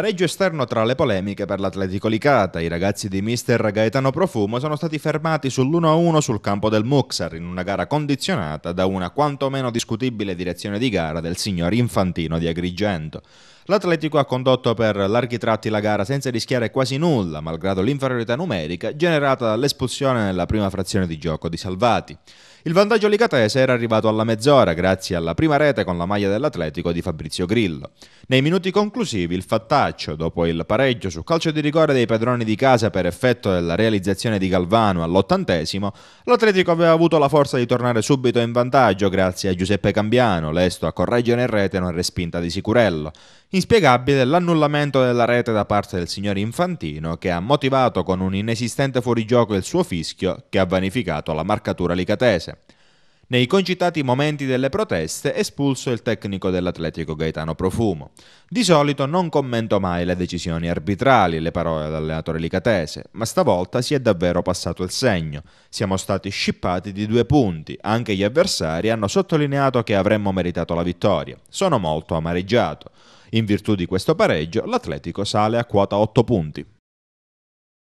Pareggio esterno tra le polemiche per l'Atletico Licata. I ragazzi di mister Gaetano Profumo sono stati fermati sull'1-1 sul campo del Muxar in una gara condizionata da una quantomeno discutibile direzione di gara del signor Infantino di Agrigento. L'Atletico ha condotto per larghi tratti la gara senza rischiare quasi nulla, malgrado l'inferiorità numerica generata dall'espulsione nella prima frazione di gioco di Salvati. Il vantaggio ligatese era arrivato alla mezz'ora grazie alla prima rete con la maglia dell'Atletico di Fabrizio Grillo. Nei minuti conclusivi il fattaccio calcio, dopo il pareggio su calcio di rigore dei padroni di casa per effetto della realizzazione di Galvano all'ottantesimo, l'Atletico aveva avuto la forza di tornare subito in vantaggio grazie a Giuseppe Cambiano, lesto a correggere in rete una respinta di Sicurello. Inspiegabile l'annullamento della rete da parte del signor Infantino che ha motivato con un inesistente fuorigioco il suo fischio che ha vanificato la marcatura licatese. Nei concitati momenti delle proteste espulso il tecnico dell'Atletico Gaetano Profumo. Di solito non commento mai le decisioni arbitrali e le parole dell'allenatore licatese, ma stavolta si è davvero passato il segno. Siamo stati scippati di due punti, anche gli avversari hanno sottolineato che avremmo meritato la vittoria. Sono molto amareggiato. In virtù di questo pareggio l'Atletico sale a quota 8 punti.